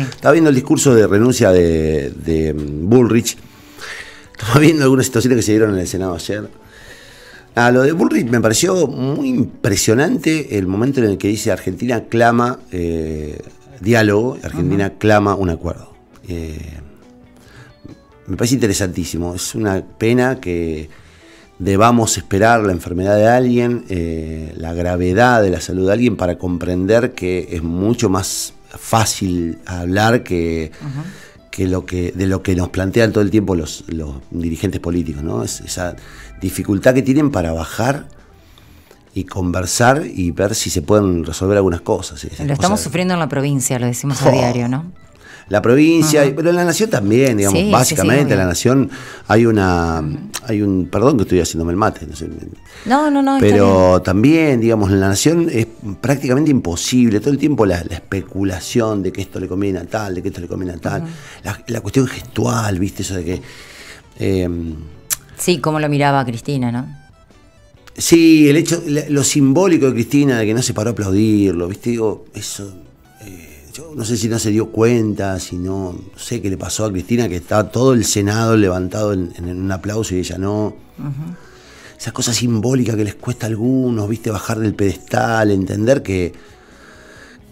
Estaba viendo el discurso de renuncia de, mm, Bullrich. Estaba viendo algunas situaciones que se dieron en el Senado ayer. A ah, lo de Bullrich me pareció muy impresionante el momento en el que dice Argentina clama eh, diálogo, Argentina clama un acuerdo. Eh, me parece interesantísimo. Es una pena que debamos esperar la enfermedad de alguien, eh, la gravedad de la salud de alguien para comprender que es mucho más fácil hablar que, lo que de lo que nos plantean todo el tiempo los, dirigentes políticos, ¿no? esa dificultad que tienen para bajar y conversar y ver si se pueden resolver algunas cosas. Lo estamos sufriendo en la provincia, lo decimos a oh. diario, ¿no? la provincia, pero en la nación también, digamos, básicamente en la nación hay una, hay un, perdón que estoy haciéndome el mate, no, no, no, pero también, digamos, en la nación es prácticamente imposible, todo el tiempo la, especulación de que esto le conviene a tal, de que esto le conviene a tal, la, cuestión gestual, viste, eso de que... Eh, sí, como lo miraba Cristina, ¿no? Sí, el hecho, lo simbólico de Cristina, de que no se paró a aplaudirlo, ¿viste? Digo, eso no sé si no se dio cuenta, si no, no sé qué le pasó a Cristina, que está todo el Senado levantado en, un aplauso y ella no. Esa cosa simbólica que les cuesta a algunos, viste, bajar del pedestal, entender que,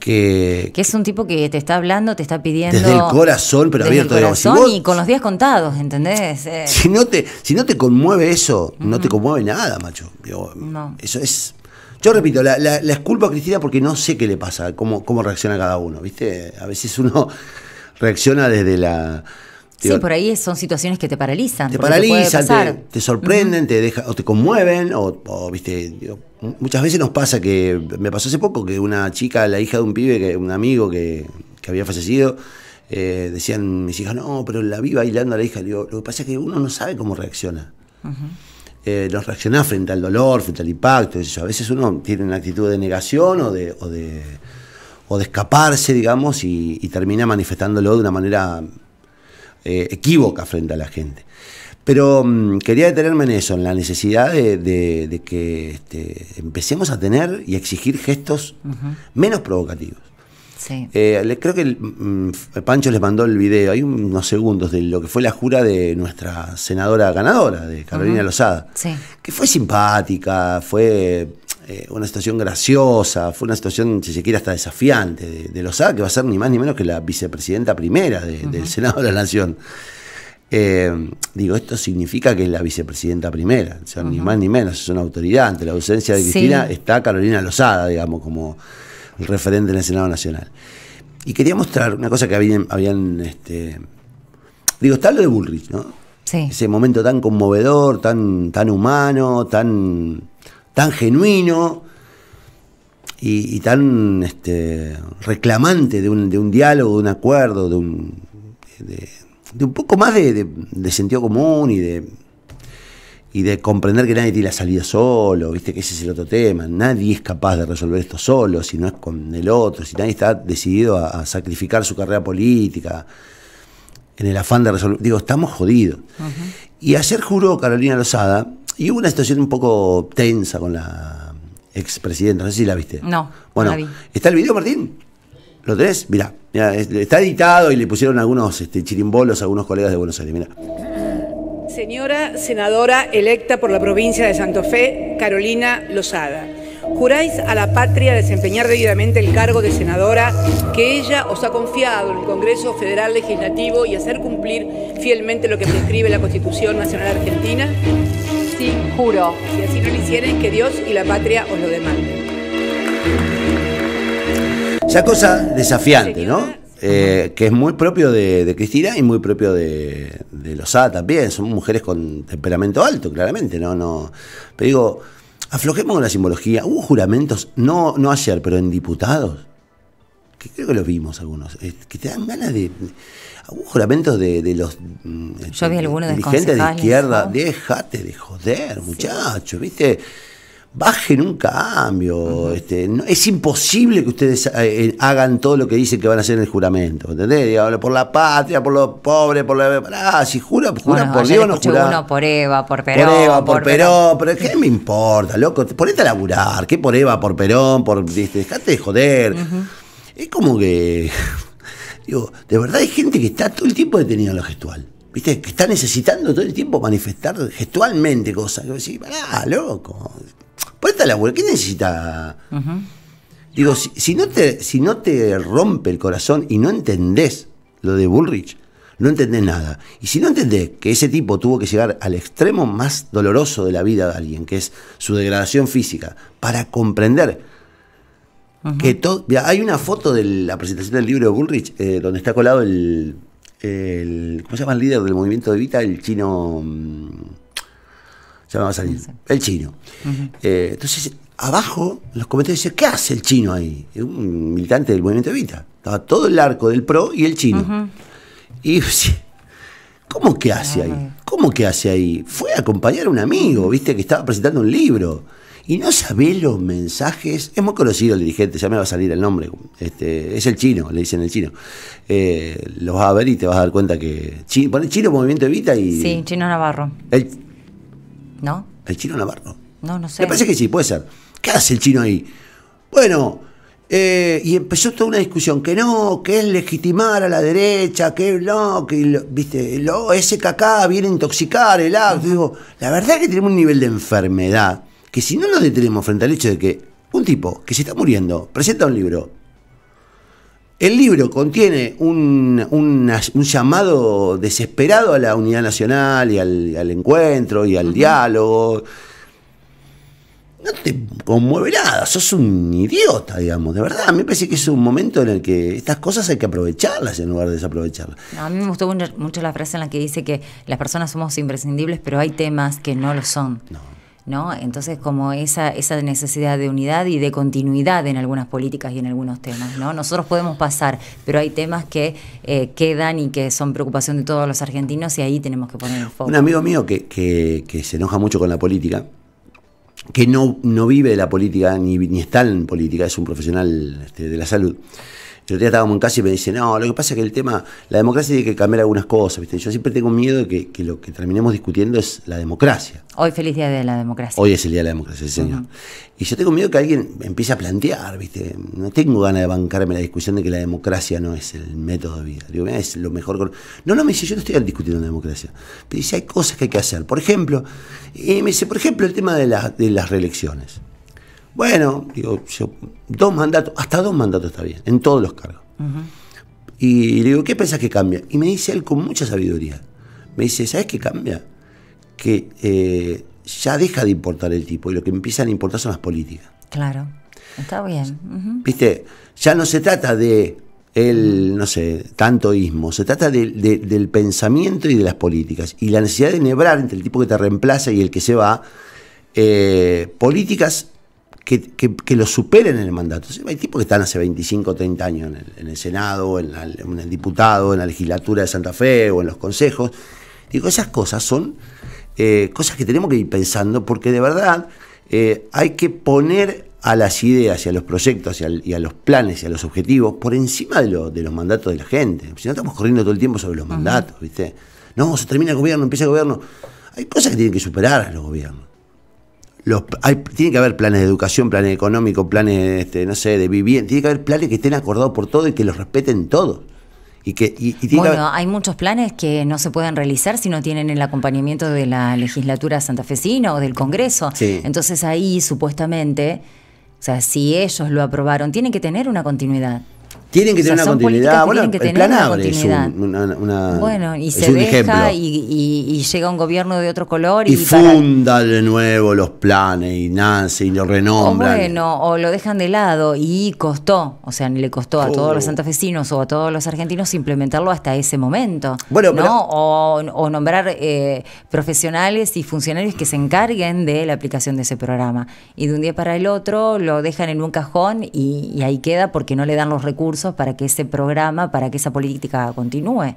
que, es un tipo que te está hablando, te está pidiendo... Desde el corazón, pero abierto. de corazón y con los días contados, ¿entendés? Eh. Si, no te, si no te conmueve eso, no te conmueve nada, macho. no. Eso es... Yo repito, la, la, a Cristina porque no sé qué le pasa, cómo, cómo reacciona cada uno, ¿viste? A veces uno reacciona desde la... sí, por ahí son situaciones que te paralizan. Te paralizan, te, sorprenden, te deja, o te conmueven, o, viste, muchas veces nos pasa que, me pasó hace poco, que una chica, la hija de un pibe, un amigo que, había fallecido, eh, decían mis hijas, no, pero la vi bailando a la hija. lo que pasa es que uno no sabe cómo reacciona. Ajá eh, nos frente al dolor, frente al impacto. A veces uno tiene una actitud de negación o de, o de, escaparse, digamos, y, termina manifestándolo de una manera eh, equívoca frente a la gente. Pero mm, quería detenerme en eso, en la necesidad de, que este, empecemos a tener y exigir gestos menos provocativos. Sí. Eh, creo que el, mm, Pancho les mandó el video, hay unos segundos de lo que fue la jura de nuestra senadora ganadora, de Carolina Lozada, que fue simpática, fue eh, una situación graciosa, fue una situación, si se quiere, hasta desafiante de, Lozada, que va a ser ni más ni menos que la vicepresidenta primera del Senado de la Nación. Eh, digo, esto significa que es la vicepresidenta primera, o sea, ni más ni menos, es una autoridad. Ante la ausencia de Cristina está Carolina Lozada, digamos, como referente en el Senado Nacional. Y quería mostrar una cosa que habían, habían este, digo, está lo de Bullrich, ¿no? Sí. Ese momento tan conmovedor, tan, tan humano, tan, tan genuino y, tan este, reclamante de un, diálogo, de un acuerdo, de un, de, un poco más de sentido común y de, y de comprender que nadie tiene la salida solo, viste que ese es el otro tema, nadie es capaz de resolver esto solo, si no es con el otro, si nadie está decidido a, sacrificar su carrera política, en el afán de resolver, digo, estamos jodidos. Y ayer juró Carolina Lozada, y hubo una situación un poco tensa con la expresidenta, no sé si la viste. No. Bueno, ¿está el video, Martín? ¿Lo tenés? Mirá, está editado y le pusieron algunos este, chirimbolos a algunos colegas de Buenos Aires, mirá. Señora senadora electa por la provincia de Santo Fe, Carolina Lozada. Juráis a la patria desempeñar debidamente el cargo de senadora que ella os ha confiado en el Congreso Federal Legislativo y hacer cumplir fielmente lo que prescribe la Constitución Nacional Argentina. Sí, juro. Si así no lo hicierais, que Dios y la patria os lo demanden. Esa cosa desafiante, ¿no? Eh, que es muy propio de, Cristina y muy propio de, los A también. Son mujeres con temperamento alto, claramente, ¿no? no pero digo, aflojemos con la simbología. Hubo juramentos, no, no ayer, pero en diputados, que creo que los vimos algunos, eh, que te dan ganas de... Hubo juramentos de, los... Mm, Yo vi algunos de gente de izquierda, déjate de joder, muchachos, ¿viste? bajen un cambio. este, es imposible que ustedes eh, eh, hagan todo lo que dicen que van a hacer en el juramento. ¿Entendés? por la patria, por los pobres, por la. Ah, si juran, juran por Dios, no juran. por Eva, por Perón. Por Eva, por, Perón. Pero ¿qué me importa, loco? Ponete a laburar. ¿Qué por Eva, por Perón? por Dejate de joder. Es como que. Digo, de verdad hay gente que está todo el tiempo detenida en lo gestual. ¿Viste? Que está necesitando todo el tiempo manifestar gestualmente cosas. Que loco. Ponete la abuela, ¿qué necesita? Digo, si, no te, si no te rompe el corazón y no entendés lo de Bullrich, no entendés nada. Y si no entendés que ese tipo tuvo que llegar al extremo más doloroso de la vida de alguien, que es su degradación física, para comprender que todo... Hay una foto de la presentación del libro de Bullrich eh, donde está colado el, el, ¿Cómo se llama el líder del movimiento de Vita? El chino... Mm, se me va a salir. El chino. Eh, entonces, abajo, los comentarios decían, ¿qué hace el chino ahí? Un militante del movimiento Evita. Estaba todo el arco del PRO y el chino. Y ¿cómo que hace ahí? ¿Cómo que hace ahí? Fue a acompañar a un amigo, viste, que estaba presentando un libro. Y no sabés los mensajes. Es muy conocido el dirigente, ya me va a salir el nombre. Este, es el chino, le dicen el chino. Eh, los vas a ver y te vas a dar cuenta que. Chino, pone chino Movimiento Evita y. Sí, Chino Navarro. El, ¿No? ¿El chino Navarro? No, no sé. Me parece que sí, puede ser. ¿Qué hace el chino ahí? Bueno, eh, y empezó toda una discusión que no, que es legitimar a la derecha, que no, que viste, lo cacá viene a intoxicar el acto. Digo, la verdad es que tenemos un nivel de enfermedad que si no nos detenemos frente al hecho de que un tipo que se está muriendo presenta un libro el libro contiene un, llamado desesperado a la unidad nacional y al, encuentro y al diálogo. No te conmueve nada, sos un idiota, digamos, de verdad. A mí me parece que es un momento en el que estas cosas hay que aprovecharlas en lugar de desaprovecharlas. a mí me gustó mucho la frase en la que dice que las personas somos imprescindibles, pero hay temas que no lo son. No. ¿no? Entonces, como esa, esa necesidad de unidad y de continuidad en algunas políticas y en algunos temas, ¿no? Nosotros podemos pasar, pero hay temas que eh, quedan y que son preocupación de todos los argentinos y ahí tenemos que poner el foco. Un amigo mío que, que, se enoja mucho con la política, que no, no vive de la política ni, ni está en política, es un profesional este, de la salud, el otro día estábamos en casa y me dice, no, lo que pasa es que el tema, la democracia tiene que cambiar algunas cosas, ¿viste? Yo siempre tengo miedo de que, lo que terminemos discutiendo es la democracia. Hoy feliz día de la democracia. Hoy es el día de la democracia, señor. Y yo tengo miedo que alguien empiece a plantear, ¿viste? No tengo ganas de bancarme la discusión de que la democracia no es el método de vida. Digo, mira, es lo mejor. No, no, me dice, yo no estoy discutiendo la democracia. me dice, hay cosas que hay que hacer. Por ejemplo, me dice, por ejemplo, el tema de, de las reelecciones. Bueno, digo, dos mandatos, hasta dos mandatos está bien, en todos los cargos. Y le digo, ¿qué pensás que cambia? Y me dice él con mucha sabiduría. Me dice, ¿sabes qué cambia? Que eh, ya deja de importar el tipo y lo que empiezan a importar son las políticas. Claro, está bien. Viste, ya no se trata de el, no sé, tantoísmo, se trata del pensamiento y de las políticas. Y la necesidad de nebrar entre el tipo que te reemplaza y el que se va, eh, políticas que, lo superen en el mandato. Hay tipos que están hace 25 o 30 años en el, Senado, en, el diputado, en la legislatura de Santa Fe o en los consejos. Digo, esas cosas son eh, cosas que tenemos que ir pensando porque de verdad eh, hay que poner a las ideas y a los proyectos y a, los planes y a los objetivos por encima de, los mandatos de la gente. Si no estamos corriendo todo el tiempo sobre los mandatos, ¿viste? No, se termina el gobierno, empieza el gobierno. Hay cosas que tienen que superar los gobiernos tiene que haber planes de educación, planes económicos, planes, este, no sé, de vivienda. Tiene que haber planes que estén acordados por todo y que los respeten todos. Y que, bueno, hay muchos planes que no se pueden realizar si no tienen el acompañamiento de la legislatura santafesina o del Congreso. Entonces ahí supuestamente, o sea, si ellos lo aprobaron, tienen que tener una continuidad. Tienen que tener una continuidad. Bueno, el plan abre es un, una, bueno, y se deja y, llega un gobierno de otro color. Y, funda de nuevo los planes y nace y lo renombra. bueno, o lo dejan de lado y costó, o sea, le costó a todos los oh. santafesinos o a todos los argentinos implementarlo hasta ese momento. Bueno, O, nombrar eh, profesionales y funcionarios que se encarguen de la aplicación de ese programa. Y de un día para el otro lo dejan en un cajón y ahí queda porque no le dan los recursos para que ese programa, para que esa política continúe.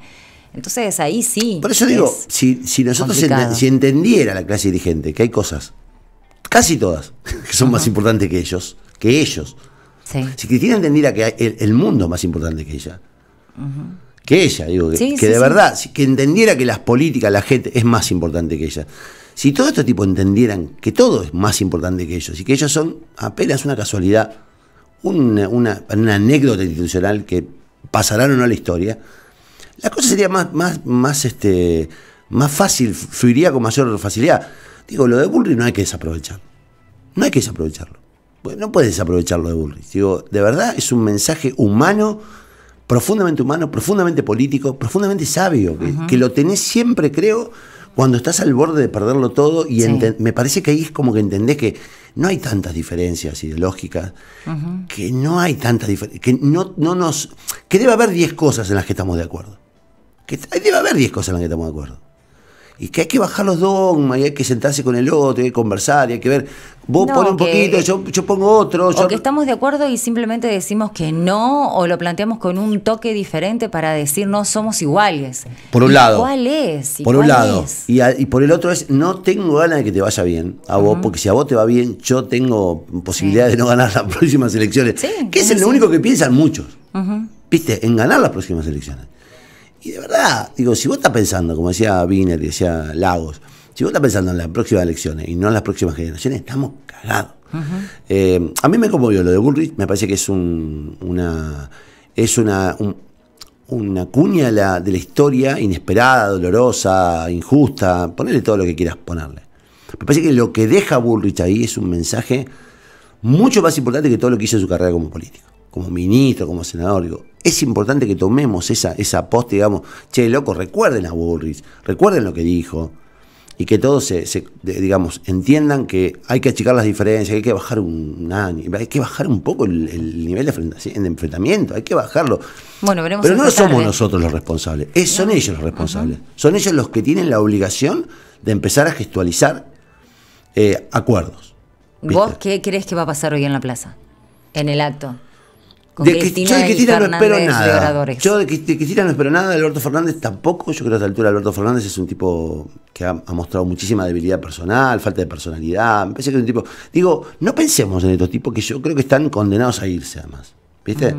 Entonces ahí sí. Por eso digo, si, nosotros si entendiera la clase dirigente que hay cosas, casi todas, que son más importantes que ellos, que ellos. Si Cristina entendiera que el, mundo es más importante que ella, que ella, digo, que, de verdad, que entendiera que las políticas, la gente es más importante que ella. Si todo este tipo entendieran que todo es más importante que ellos y que ellos son apenas una casualidad una, anécdota institucional que pasará o no a la historia, la cosa sería más, más, este, más fácil, fluiría con mayor facilidad. Digo, lo de Bullrich no hay que desaprovechar. No hay que desaprovecharlo. No puedes desaprovechar lo de Bullrich. Digo, de verdad es un mensaje humano, profundamente humano, profundamente político, profundamente sabio, que, lo tenés siempre, creo, cuando estás al borde de perderlo todo y me parece que ahí es como que entendés que no hay tantas diferencias ideológicas, que no hay tantas diferencias, que no, no nos. que debe haber 10 cosas en las que estamos de acuerdo. Que debe haber 10 cosas en las que estamos de acuerdo y que hay que bajar los dogmas y hay que sentarse con el otro y hay que conversar y hay que ver. Vos no, un poquito, yo, pongo otro. Yo... que estamos de acuerdo y simplemente decimos que no o lo planteamos con un toque diferente para decir no somos iguales. Por un lado. ¿Cuál es? ¿Y por un lado. Y, por el otro es no tengo ganas de que te vaya bien a vos, porque si a vos te va bien, yo tengo posibilidad de no ganar las próximas elecciones. que es, lo único que piensan muchos. ¿Viste? En ganar las próximas elecciones. Y de verdad, digo, si vos estás pensando, como decía Biner y decía Lagos, si vos estás pensando en las próximas elecciones y no en las próximas generaciones, estamos cagados. Eh, a mí me conmovió lo de Bullrich, me parece que es una es una, una cuña de la, historia inesperada, dolorosa, injusta, ponerle todo lo que quieras ponerle. Me parece que lo que deja Bullrich ahí es un mensaje mucho más importante que todo lo que hizo en su carrera como político, como ministro, como senador. Digo, es importante que tomemos esa, esa post, digamos, che, loco, recuerden a Burris, recuerden lo que dijo, y que todos, se, digamos, entiendan que hay que achicar las diferencias, hay que bajar un, hay que bajar un poco el, nivel de, enfrentamiento, hay que bajarlo. Bueno, Pero no somos nosotros los responsables, son ellos los responsables, son ellos los que tienen la obligación de empezar a gestualizar eh, acuerdos. ¿Vos qué crees que va a pasar hoy en la plaza, en el acto? yo de Cristina no espero nada. yo de, Cristina no espero nada, de Alberto Fernández tampoco. Yo creo que a esta altura Alberto Fernández es un tipo que ha, mostrado muchísima debilidad personal, falta de personalidad. que un tipo. Digo, no pensemos en estos tipos que yo creo que están condenados a irse, además. ¿Viste?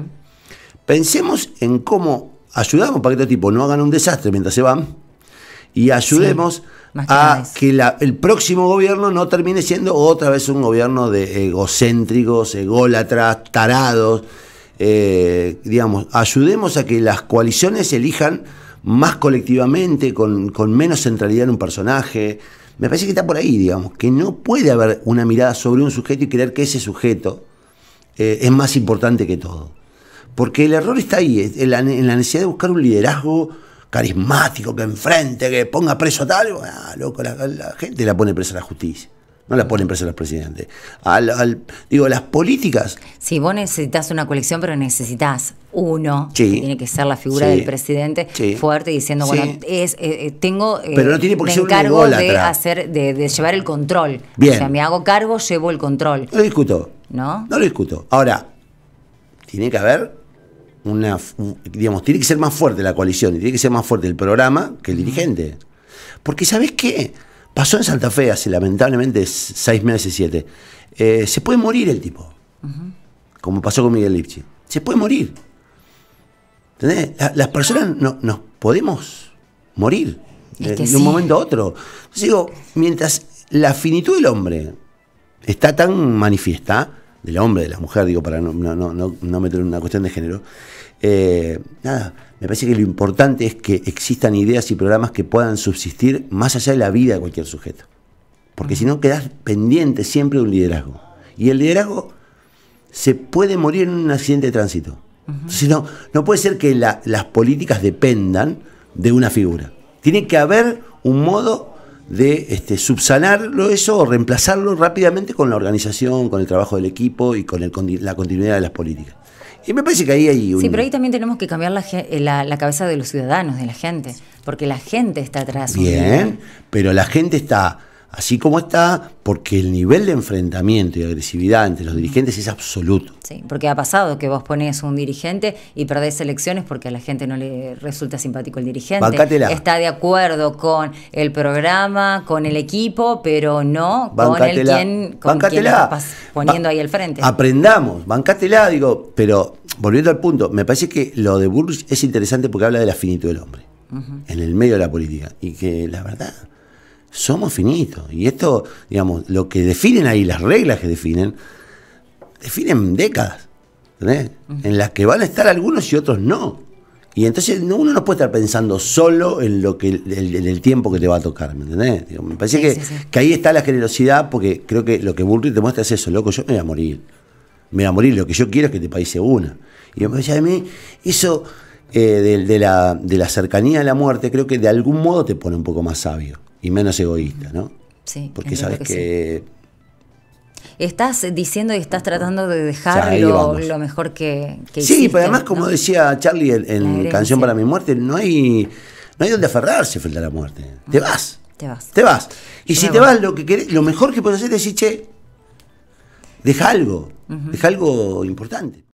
Pensemos en cómo ayudamos para que estos tipos no hagan un desastre mientras se van y ayudemos. a que el próximo gobierno no termine siendo otra vez un gobierno de egocéntricos, ególatras, tarados, eh, digamos, ayudemos a que las coaliciones elijan más colectivamente, con, menos centralidad en un personaje. Me parece que está por ahí, digamos, que no puede haber una mirada sobre un sujeto y creer que ese sujeto eh, es más importante que todo. Porque el error está ahí, en la, necesidad de buscar un liderazgo carismático, que enfrente, que ponga preso a tal. Ah, loco, la, gente la pone presa a la justicia. No la ponen presa los presidentes. Al, digo, las políticas. Si vos necesitas una colección, pero necesitas uno. Que tiene que ser la figura del presidente fuerte diciendo, bueno, es, eh, eh, tengo. el pero eh, de, hacer, de, llevar el control. O sea, me hago cargo, llevo el control. No lo discuto. ¿No? No lo discuto. Ahora, tiene que haber una. Digamos, tiene que ser más fuerte la coalición, y tiene que ser más fuerte el programa que el dirigente. Porque, ¿sabes qué? Pasó en Santa Fe hace lamentablemente seis meses, y siete. Eh, se puede morir el tipo. Como pasó con Miguel Lipchi. Se puede morir. ¿Entendés? las personas no, nos podemos morir de, un momento a otro. Entonces digo, mientras la finitud del hombre está tan manifiesta, del hombre, de la mujer, digo, para no, no, no, no meter una cuestión de género, eh, nada, me parece que lo importante es que existan ideas y programas que puedan subsistir más allá de la vida de cualquier sujeto. Porque si no, quedas pendiente siempre de un liderazgo. Y el liderazgo se puede morir en un accidente de tránsito. no, puede ser que las políticas dependan de una figura. Tiene que haber un modo de este, subsanarlo eso o reemplazarlo rápidamente con la organización, con el trabajo del equipo y con la continuidad de las políticas. Y me parece que ahí hay un... Sí, pero ahí también tenemos que cambiar eh, la, la cabeza de los ciudadanos, de la gente, porque la gente está atrás. Bien, pero la gente está así como está, porque el nivel de enfrentamiento y agresividad entre los dirigentes es absoluto. Sí, porque ha pasado que vos ponés un dirigente y perdés elecciones porque a la gente no le resulta simpático el dirigente. Bancatela. Está de acuerdo con el programa, con el equipo, pero no con el quien, con poniendo ahí al frente. Aprendamos, bancatela, digo, pero volviendo al punto, me parece que lo de Burris es interesante porque habla de la finitud del hombre en el medio de la política y que la verdad somos finitos. Y esto, digamos, lo que definen ahí, las reglas que definen, definen décadas, ¿entendés? En las que van a estar algunos y otros no. Y entonces uno no puede estar pensando solo en lo que el, tiempo que te va a tocar, ¿me entendés? me parece que, ahí está la generosidad, porque creo que lo que Bullrich te muestra es eso, loco, yo me voy a morir. Me voy a morir, lo que yo quiero es que te país una. Y me decía a mí, eso eh, de la cercanía a la muerte, creo que de algún modo te pone un poco más sabio y menos egoísta, ¿no? Sí. Porque sabes que, Estás diciendo y estás tratando de dejar lo, mejor que, Sí, pero además, como decía Charlie en, Canción para mi muerte, no hay, no hay donde aferrarse frente a la muerte. te vas. Te vas. Te vas. Y si te vas, lo, que lo mejor que puedes hacer es decir, che, deja algo, deja algo importante.